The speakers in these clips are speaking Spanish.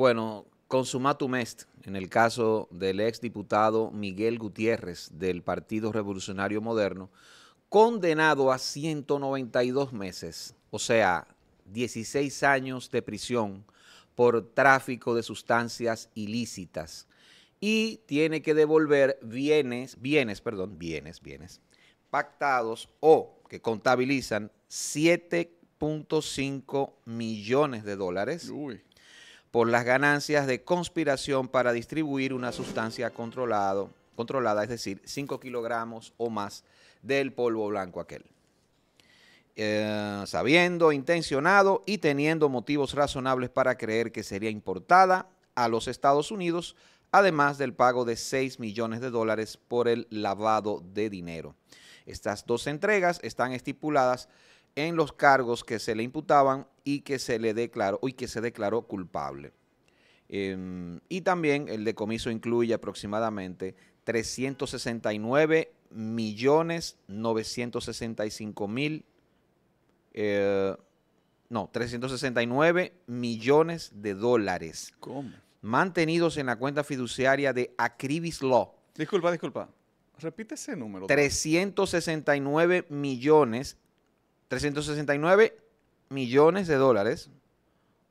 Bueno, consumatum est, en el caso del exdiputado Miguel Gutiérrez del Partido Revolucionario Moderno, condenado a 192 meses, o sea, 16 años de prisión por tráfico de sustancias ilícitas y tiene que devolver bienes, bienes, perdón, bienes, bienes, pactados o que contabilizan 7.5 millones de dólares. Uy por las ganancias de conspiración para distribuir una sustancia controlada, es decir, 5 kilogramos o más del polvo blanco aquel. Eh, sabiendo, intencionado y teniendo motivos razonables para creer que sería importada a los Estados Unidos, además del pago de 6 millones de dólares por el lavado de dinero. Estas dos entregas están estipuladas en los cargos que se le imputaban y que se le declaró, y que se declaró culpable. Em, y también el decomiso incluye aproximadamente 369 millones 965 mil, eh, no, 369 millones de dólares. ¿Cómo? Mantenidos en la cuenta fiduciaria de Acribis Law. Disculpa, disculpa. Repite ese número. 369 millones 369 millones de dólares,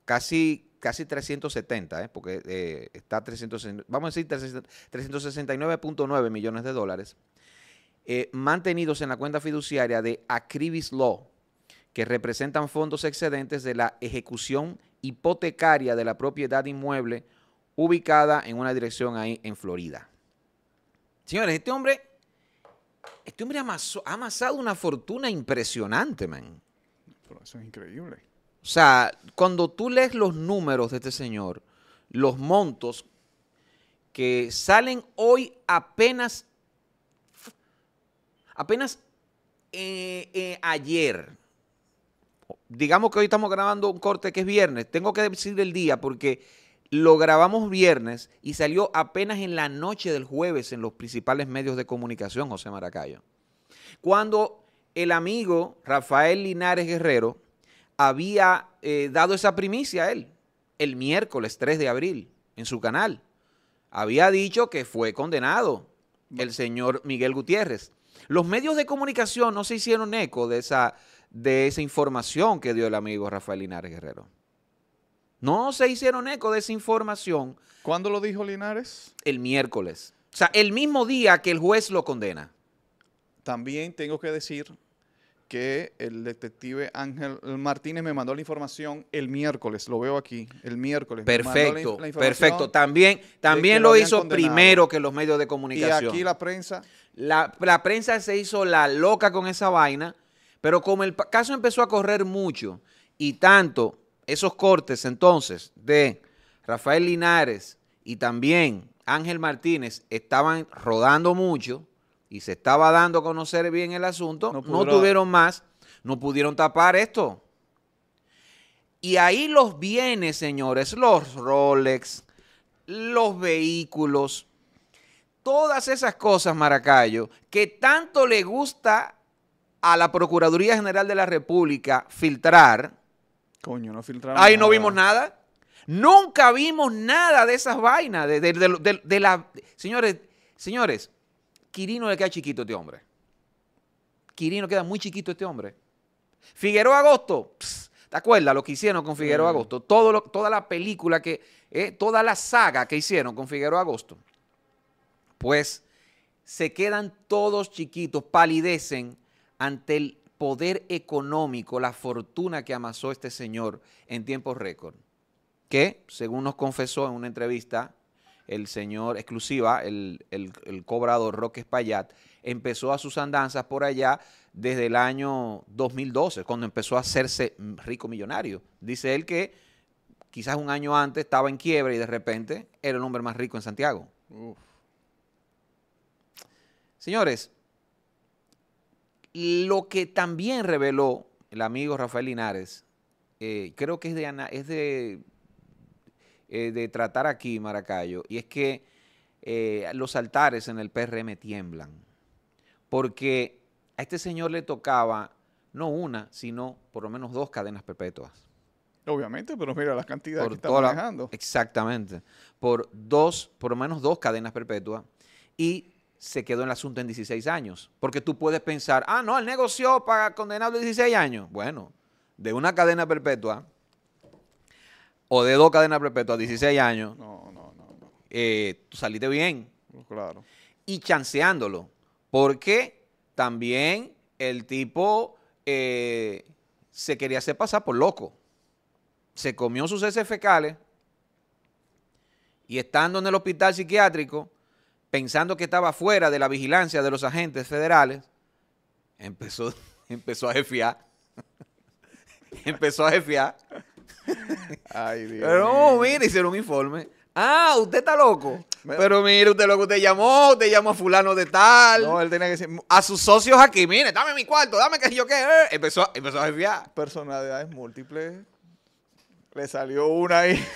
casi, casi 370, ¿eh? porque eh, está vamos a decir 369.9 millones de dólares, eh, mantenidos en la cuenta fiduciaria de Acribis Law, que representan fondos excedentes de la ejecución hipotecaria de la propiedad inmueble ubicada en una dirección ahí en Florida. Señores, este hombre este hombre ha amasado una fortuna impresionante, man. eso es increíble. O sea, cuando tú lees los números de este señor, los montos que salen hoy apenas, apenas eh, eh, ayer. Digamos que hoy estamos grabando un corte que es viernes. Tengo que decir el día porque lo grabamos viernes y salió apenas en la noche del jueves en los principales medios de comunicación, José Maracayo. Cuando el amigo Rafael Linares Guerrero había eh, dado esa primicia a él el miércoles 3 de abril en su canal. Había dicho que fue condenado el señor Miguel Gutiérrez. Los medios de comunicación no se hicieron eco de esa, de esa información que dio el amigo Rafael Linares Guerrero. No se hicieron eco de esa información. ¿Cuándo lo dijo Linares? El miércoles. O sea, el mismo día que el juez lo condena. También tengo que decir que el detective Ángel Martínez me mandó la información el miércoles, lo veo aquí, el miércoles. Perfecto, perfecto. También, también lo, hizo primero que los medios de comunicación. Y aquí la prensa. la, prensa se hizo la loca con esa vaina, pero como el caso empezó a correr mucho y tanto esos cortes entonces de Rafael Linares y también Ángel Martínez estaban rodando mucho y se estaba dando a conocer bien el asunto, no, tuvieron más, no pudieron tapar esto. Y ahí los bienes, señores, los Rolex, los vehículos, todas esas cosas, Maracayo, que tanto le gusta a la Procuraduría General de la República filtrar, Coño, no filtraron. Ahí no vimos nada. Nunca vimos nada de esas vainas. De, la, señores, señores, Quirino le queda chiquito este hombre. Quirino queda muy chiquito este hombre. Figueroa Agosto, ¿te acuerdas lo que hicieron con Figueroa Agosto? Todo toda la película que, eh, toda la saga que hicieron con Figueroa Agosto. Pues se quedan todos chiquitos, palidecen ante el poder económico, la fortuna que amasó este señor en tiempos récord, que, según nos confesó en una entrevista, el señor exclusiva, el, cobrador Roque Espaillat, empezó a sus andanzas por allá desde el año 2012, cuando empezó a hacerse rico millonario. Dice él que quizás un año antes estaba en quiebra y de repente era el hombre más rico en Santiago. Señores, lo que también reveló el amigo Rafael Linares, eh, creo que es eh, de, tratar aquí, Maracayo, y es que eh, los altares en el PRM tiemblan, porque a este señor le tocaba no una, sino por lo menos dos cadenas perpetuas. Obviamente, pero mira las cantidades que está manejando. exactamente. Por dos, por lo menos dos cadenas perpetuas. Y se quedó en el asunto en 16 años. Porque tú puedes pensar, ah, no, el negoció para condenado de 16 años. Bueno, de una cadena perpetua o de dos cadenas perpetuas a 16 años, no, no, no, eh, tú saliste bien. Claro. Y chanceándolo. Porque también el tipo eh, se quería hacer pasar por loco. Se comió sus heces fecales y estando en el hospital psiquiátrico pensando que estaba fuera de la vigilancia de los agentes federales, empezó, empezó a jefiar. empezó a jefiar. Ay, Dios. Pero mire, hicieron un informe. Ah, usted está loco. Pero, mire, usted loco, usted llamó, usted llamó a fulano de tal. No, él tenía que decir. A sus socios aquí, mire, dame mi cuarto, dame que yo qué. Eh, empezó, empezó a jefiar. Personalidades múltiples. Le salió una ahí.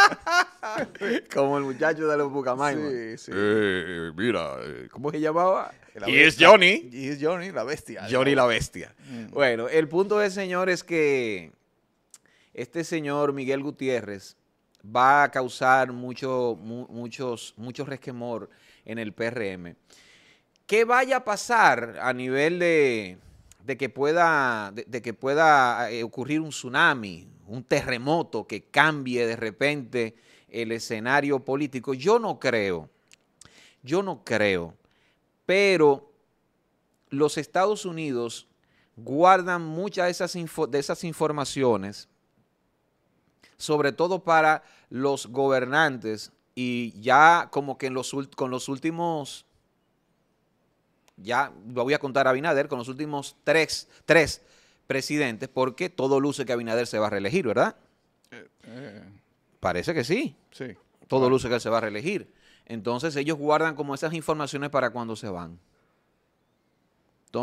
Como el muchacho de los Bucamayos. Sí, sí. Eh, eh, mira, eh, ¿cómo se llamaba? Y es Johnny. Y es Johnny, la bestia. Johnny la bestia. Mm. Bueno, el punto es, señor, es que este señor Miguel Gutiérrez va a causar mucho, muchos, resquemor en el PRM. ¿Qué vaya a pasar a nivel de, de que pueda, de que pueda ocurrir un tsunami, un terremoto que cambie de repente el escenario político. Yo no creo, yo no creo, pero los Estados Unidos guardan muchas de esas, de esas informaciones, sobre todo para los gobernantes y ya como que en los, con los últimos, ya lo voy a contar a Abinader, con los últimos tres, tres presidentes, porque todo luce que Abinader se va a reelegir, ¿verdad? Eh, eh. Parece que sí. Sí. Todo luce que se va a reelegir. Entonces ellos guardan como esas informaciones para cuando se van. Eh,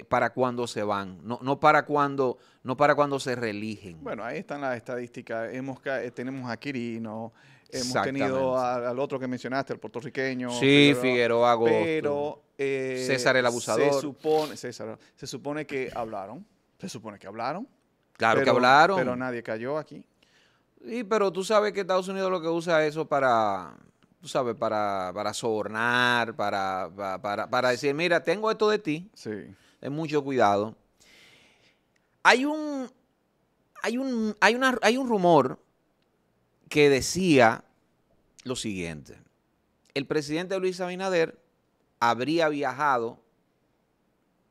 eh, para cuando se van, no, no, para cuando, no para cuando se reeligen. Bueno, ahí están las estadísticas. Hemos, eh, tenemos a Quirino, hemos tenido al otro que mencionaste, el puertorriqueño. Sí, Figueroa, Pero César el abusador. Se supone, se supone que hablaron, se supone que hablaron. Claro que hablaron. Pero nadie cayó aquí. Sí, pero tú sabes que Estados Unidos lo que usa eso para, tú sabes, para, sobornar, para, para, decir, mira, tengo esto de ti. Sí. Es mucho cuidado. Hay un, hay una, hay un rumor que decía lo siguiente. El presidente Luis Abinader habría viajado,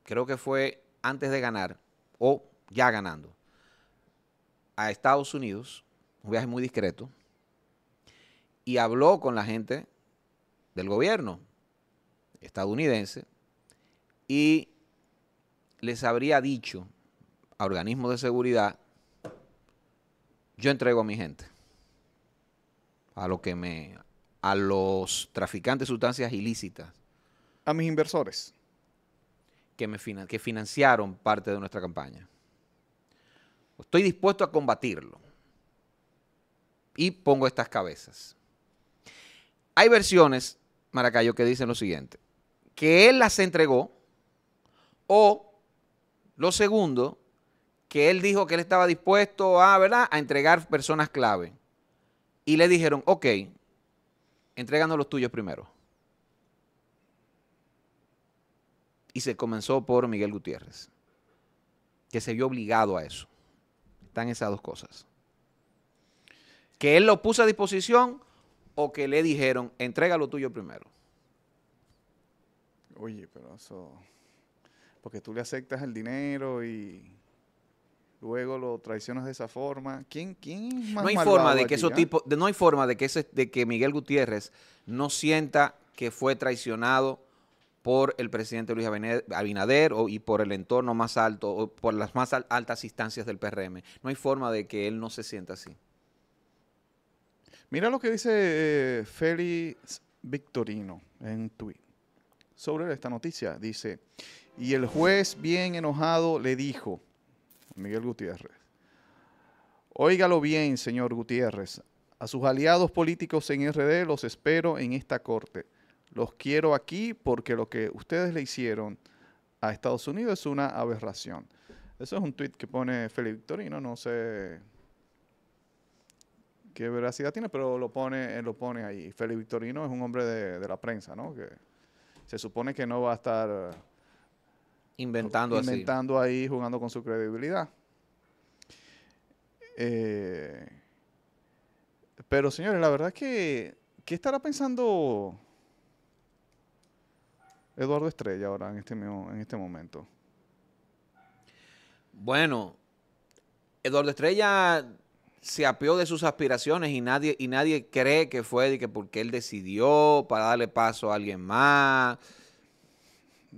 creo que fue antes de ganar, o ya ganando, a Estados Unidos un viaje muy discreto, y habló con la gente del gobierno estadounidense y les habría dicho a organismos de seguridad, yo entrego a mi gente, a lo que me, a los traficantes de sustancias ilícitas. A mis inversores. Que, me, que financiaron parte de nuestra campaña. Estoy dispuesto a combatirlo y pongo estas cabezas. Hay versiones, Maracayo, que dicen lo siguiente, que él las entregó o lo segundo, que él dijo que él estaba dispuesto a, ¿verdad? a entregar personas clave. Y le dijeron, ok, entregando los tuyos primero. Y se comenzó por Miguel Gutiérrez, que se vio obligado a eso. Están esas dos cosas. ¿Que él lo puso a disposición o que le dijeron, entrega lo tuyo primero? Oye, pero eso... Porque tú le aceptas el dinero y luego lo traicionas de esa forma. ¿Quién, más no hay forma de que ah? no hay forma de que ese, de que Miguel Gutiérrez no sienta que fue traicionado por el presidente Luis Abinader o, y por el entorno más alto o por las más altas instancias del PRM. No hay forma de que él no se sienta así. Mira lo que dice eh, Félix Victorino en tweet sobre esta noticia. Dice, y el juez bien enojado le dijo, Miguel Gutiérrez, óigalo bien, señor Gutiérrez, a sus aliados políticos en RD los espero en esta corte. Los quiero aquí porque lo que ustedes le hicieron a Estados Unidos es una aberración. Eso es un tweet que pone Félix Victorino, no sé qué veracidad tiene, pero lo pone, eh, lo pone ahí. Félix Victorino es un hombre de, la prensa, ¿no? Que se supone que no va a estar inventando, inventando ahí, jugando con su credibilidad. Eh, pero señores, la verdad es que, ¿qué estará pensando Eduardo Estrella ahora en este, en este momento? Bueno, Eduardo Estrella se apió de sus aspiraciones y nadie, y nadie cree que fue que porque él decidió para darle paso a alguien más.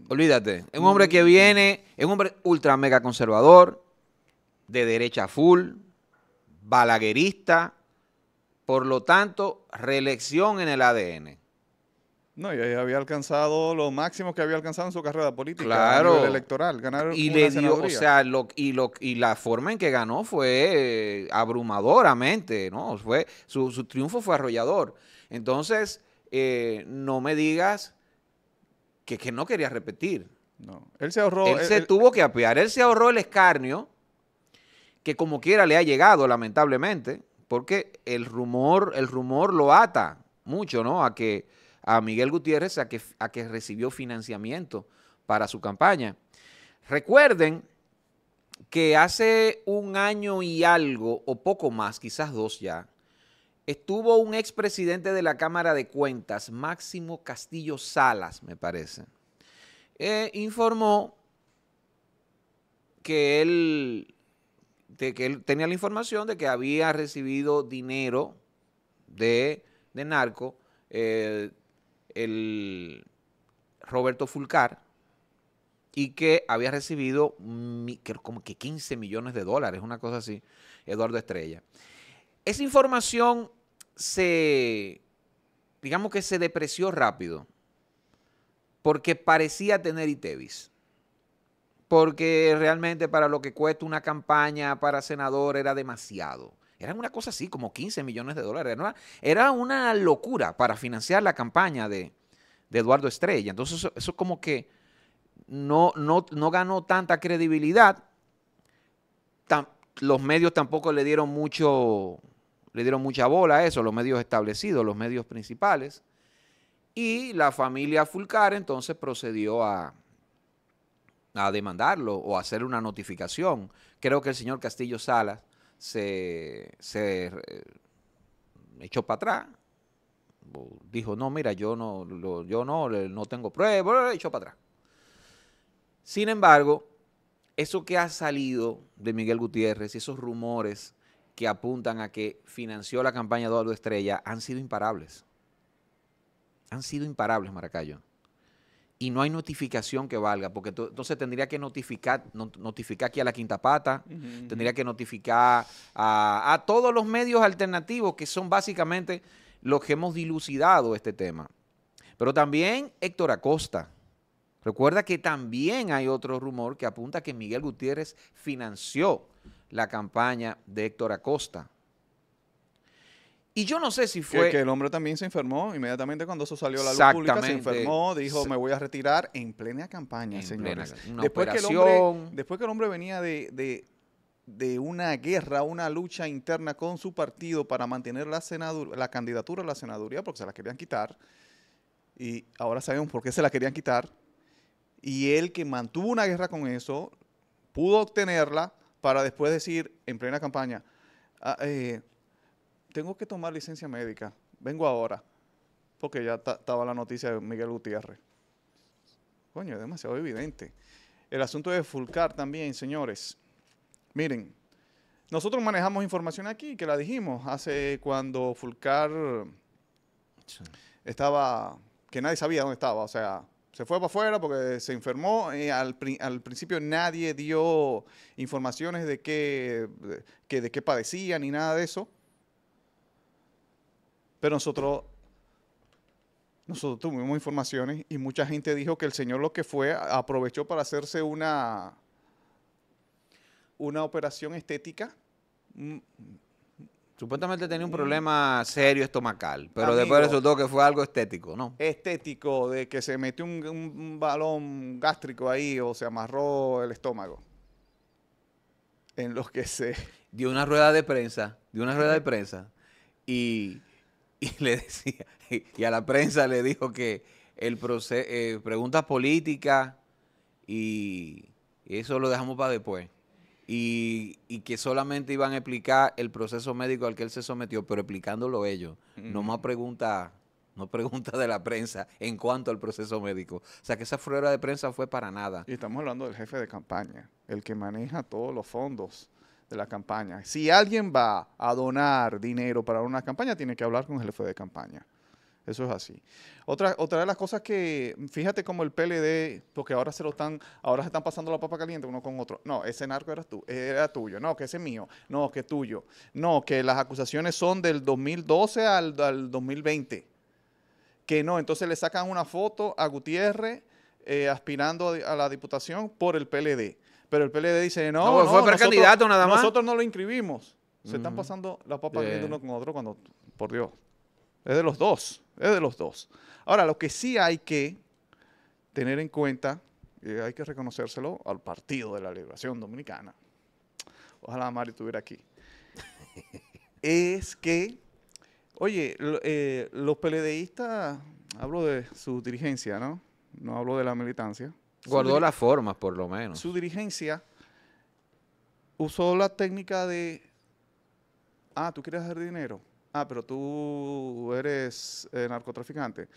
Olvídate, es un hombre que mm. viene, es un hombre ultra mega conservador, de derecha full, balaguerista, por lo tanto, reelección en el ADN. No, y había alcanzado lo máximo que había alcanzado en su carrera política, claro. El electoral, ganar y le o sea, lo, y lo y la forma en que ganó fue eh, abrumadoramente, ¿no? Fue su, triunfo fue arrollador. Entonces, eh, no me digas que, no quería repetir. No, él se ahorró. Él, eh, se tuvo que apear, él se ahorró el escarnio que como quiera le ha llegado, lamentablemente, porque el rumor, el rumor lo ata mucho, ¿no? A que a Miguel Gutiérrez a que, a que recibió financiamiento para su campaña. Recuerden que hace un año y algo, o poco más, quizás dos ya, estuvo un expresidente de la Cámara de Cuentas, Máximo Castillo Salas, me parece, e informó que él, de que tenía la información de que había recibido dinero de, narco eh, el Roberto Fulcar y que había recibido como que 15 millones de dólares, una cosa así, Eduardo Estrella. Esa información se, digamos que se depreció rápido, porque parecía tener ITEVIS porque realmente para lo que cuesta una campaña para senador era demasiado. Eran una cosa así, como 15 millones de dólares. Era una, locura para financiar la campaña de, Eduardo Estrella. Entonces eso, como que no, no, ganó tanta credibilidad. los medios tampoco le dieron mucho, le dieron mucha bola a eso, los medios establecidos, los medios principales. Y la familia Fulcar entonces procedió a, a demandarlo o a hacer una notificación. Creo que el señor Castillo Salas se, eh, echó para atrás, dijo, no, mira, yo no, yo no, no tengo pruebas, echó para atrás. Sin embargo, eso que ha salido de Miguel Gutiérrez y esos rumores que apuntan a que financió la campaña de Eduardo Estrella han sido imparables. Han sido imparables, Maracayo y no hay notificación que valga, porque entonces tendría que notificar, aquí a la Quinta Pata, tendría que notificar a, a, todos los medios alternativos que son básicamente los que hemos dilucidado este tema. Pero también Héctor Acosta. Recuerda que también hay otro rumor que apunta que Miguel Gutiérrez financió la campaña de Héctor Acosta. Y yo no sé si fue. Que, que, el hombre también se enfermó inmediatamente cuando eso salió a la luz pública. Se enfermó, dijo, me voy a retirar en plena campaña, señores. después, que el hombre, después que el hombre venía de, una guerra, una lucha interna con su partido para mantener la, la candidatura a la senaduría, porque se la querían quitar. Y ahora sabemos por qué se la querían quitar. Y él que mantuvo una guerra con eso, pudo obtenerla para después decir en plena campaña. Ah, eh, tengo que tomar licencia médica, vengo ahora, porque ya estaba la noticia de Miguel Gutiérrez. Coño, es demasiado evidente. El asunto de Fulcar también, señores. Miren, nosotros manejamos información aquí, que la dijimos hace cuando Fulcar estaba, que nadie sabía dónde estaba, o sea, se fue para afuera porque se enfermó. al, principio nadie dio informaciones de que, de qué padecía ni nada de eso. Pero nosotros, nosotros tuvimos informaciones y mucha gente dijo que el Señor lo que fue aprovechó para hacerse una, una operación estética. Mm. Supuestamente tenía un mm. problema serio estomacal, pero después resultó que fue algo estético, ¿no? Estético, de que se metió un, un, balón gástrico ahí o se amarró el estómago. En los que se... Dio una rueda de prensa, dio una rueda de prensa y y le decía, y a la prensa le dijo que el eh, preguntas políticas y eso lo dejamos para después. Y, que solamente iban a explicar el proceso médico al que él se sometió, pero explicándolo ellos. No más preguntas no preguntas de la prensa en cuanto al proceso médico. O sea que esa flora de prensa fue para nada. Y estamos hablando del jefe de campaña, el que maneja todos los fondos de la campaña. Si alguien va a donar dinero para una campaña, tiene que hablar con el jefe de campaña. Eso es así. Otra, otra de las cosas que, fíjate como el PLD, porque ahora se lo están, ahora se están pasando la papa caliente uno con otro. No, ese narco era, tú, era tuyo. No, que ese es mío. No, que es tuyo. No, que las acusaciones son del 2012 al, 2020. Que no, entonces le sacan una foto a Gutiérrez eh, aspirando a la diputación por el PLD pero el PLD dice, no, no, nada más. Nosotros no lo inscribimos. Se están mm. pasando las papas yeah. uno con otro cuando, por Dios, es de los dos, es de los dos. Ahora, lo que sí hay que tener en cuenta, y hay que reconocérselo al Partido de la Liberación Dominicana, ojalá Mari estuviera aquí, es que, oye, eh, los PLDistas, hablo de su dirigencia, ¿no? No hablo de la militancia Guardó las formas, por lo menos. Su dirigencia usó la técnica de, ah, tú quieres hacer dinero, ah, pero tú eres eh, narcotraficante.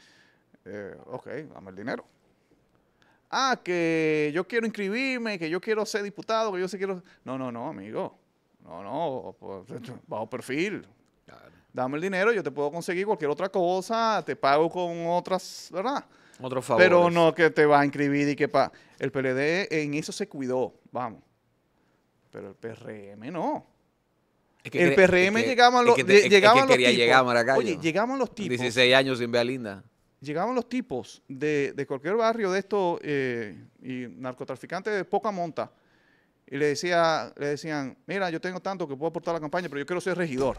Eh, ok, dame el dinero. Ah, que yo quiero inscribirme, que yo quiero ser diputado, que yo sé quiero... No, no, no, amigo. No, no, bajo perfil. Dame el dinero, yo te puedo conseguir cualquier otra cosa, te pago con otras, ¿verdad? otro favor Pero no que te va a inscribir y que pa. El PLD en eso se cuidó, vamos. Pero el PRM no. el PRM llegaban los, llegaban los tipos. Oye, llegaban los tipos. 16 años sin ver Linda. Llegaban los tipos de, cualquier barrio de estos eh, y narcotraficantes de poca monta. Y le, decía, le decían, mira, yo tengo tanto que puedo aportar a la campaña, pero yo quiero ser regidor.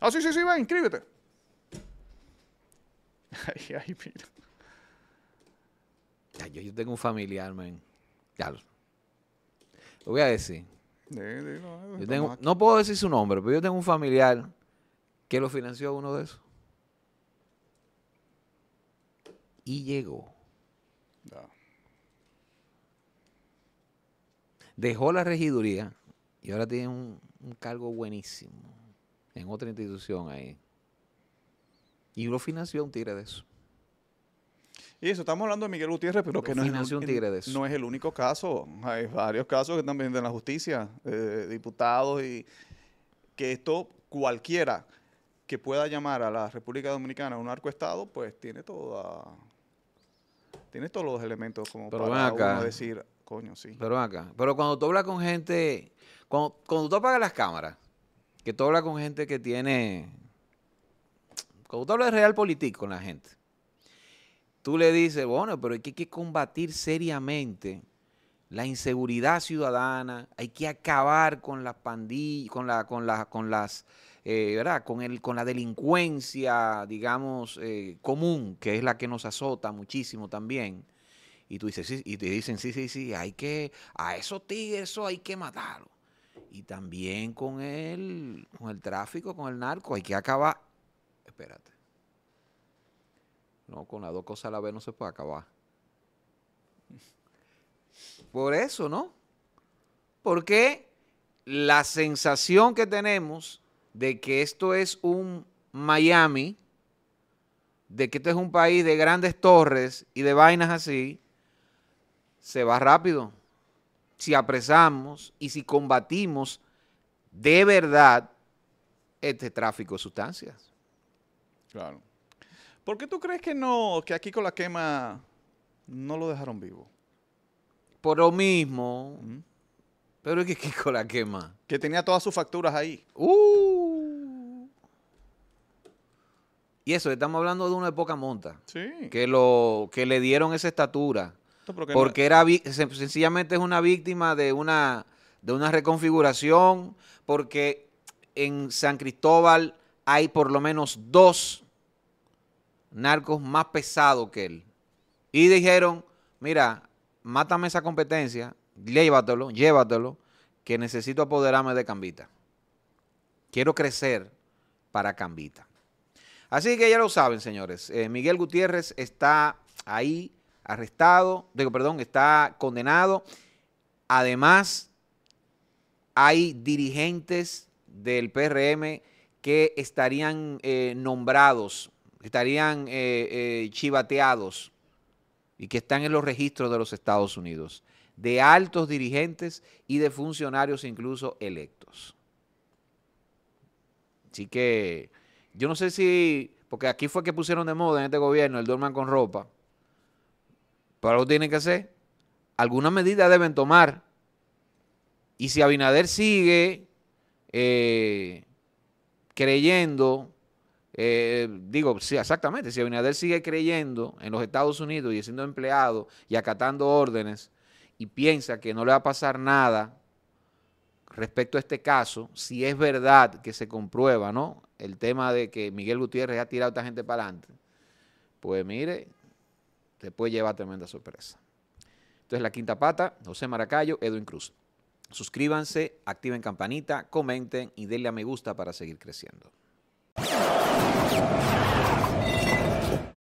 Ah, sí, sí, sí, va, inscríbete. Ay, ay, mira yo, tengo un familiar, me... Carlos. lo, voy a decir. no, puedo decir su nombre, pero yo tengo un familiar que lo financió a uno de esos. Y llegó. Dejó la regiduría y ahora tiene un, cargo buenísimo en otra institución ahí. Y lo financió un tigre de eso. Y eso, estamos hablando de Miguel Gutiérrez, pero, que no es, el único caso. Hay varios casos que están viendo en la justicia, eh, diputados y que esto cualquiera que pueda llamar a la República Dominicana un estado pues tiene toda tiene todos los elementos como para decir, coño, sí. Pero acá, pero cuando tú hablas con gente, cuando, tú apagas las cámaras, que tú hablas con gente que tiene cuando tú hablas de real político con la gente, tú le dices, bueno, pero hay que, combatir seriamente la inseguridad ciudadana, hay que acabar con las pandillas, con, la, con, las, con las, eh, ¿verdad? Con, el, con la delincuencia, digamos, eh, común, que es la que nos azota muchísimo también. Y tú dices, sí, y te dicen, sí, sí, sí, hay que, a esos tigres, eso hay que matarlo. Y también con el, con el tráfico, con el narco, hay que acabar, espérate, no, con las dos cosas a la vez no se puede acabar. Por eso, ¿no? Porque la sensación que tenemos de que esto es un Miami, de que esto es un país de grandes torres y de vainas así, se va rápido. Si apresamos y si combatimos de verdad este tráfico de sustancias. Claro. ¿Por qué tú crees que no, que aquí con la quema no lo dejaron vivo? Por lo mismo. Pero es que con la quema. Que tenía todas sus facturas ahí. Uh. Y eso, estamos hablando de una época monta. Sí. Que, lo, que le dieron esa estatura. Porque, era sencillamente es una víctima de una, de una reconfiguración. Porque en San Cristóbal hay por lo menos dos narcos más pesados que él. Y dijeron, mira, mátame esa competencia, llévatelo, llévatelo, que necesito apoderarme de Cambita. Quiero crecer para Cambita. Así que ya lo saben, señores. Eh, Miguel Gutiérrez está ahí arrestado, digo, perdón, está condenado. Además, hay dirigentes del PRM que estarían eh, nombrados estarían eh, eh, chivateados y que están en los registros de los Estados Unidos, de altos dirigentes y de funcionarios incluso electos. Así que yo no sé si, porque aquí fue que pusieron de moda en este gobierno el duerman con ropa, pero algo tienen que hacer, alguna medida deben tomar. Y si Abinader sigue eh, creyendo eh, digo, sí, exactamente, si Abinader sigue creyendo en los Estados Unidos y siendo empleado y acatando órdenes y piensa que no le va a pasar nada respecto a este caso, si es verdad que se comprueba, ¿no? El tema de que Miguel Gutiérrez ha tirado a esta gente para adelante, pues mire, te puede llevar tremenda sorpresa. Entonces, la quinta pata, José Maracayo, Edwin Cruz. Suscríbanse, activen campanita, comenten y denle a me gusta para seguir creciendo. あっ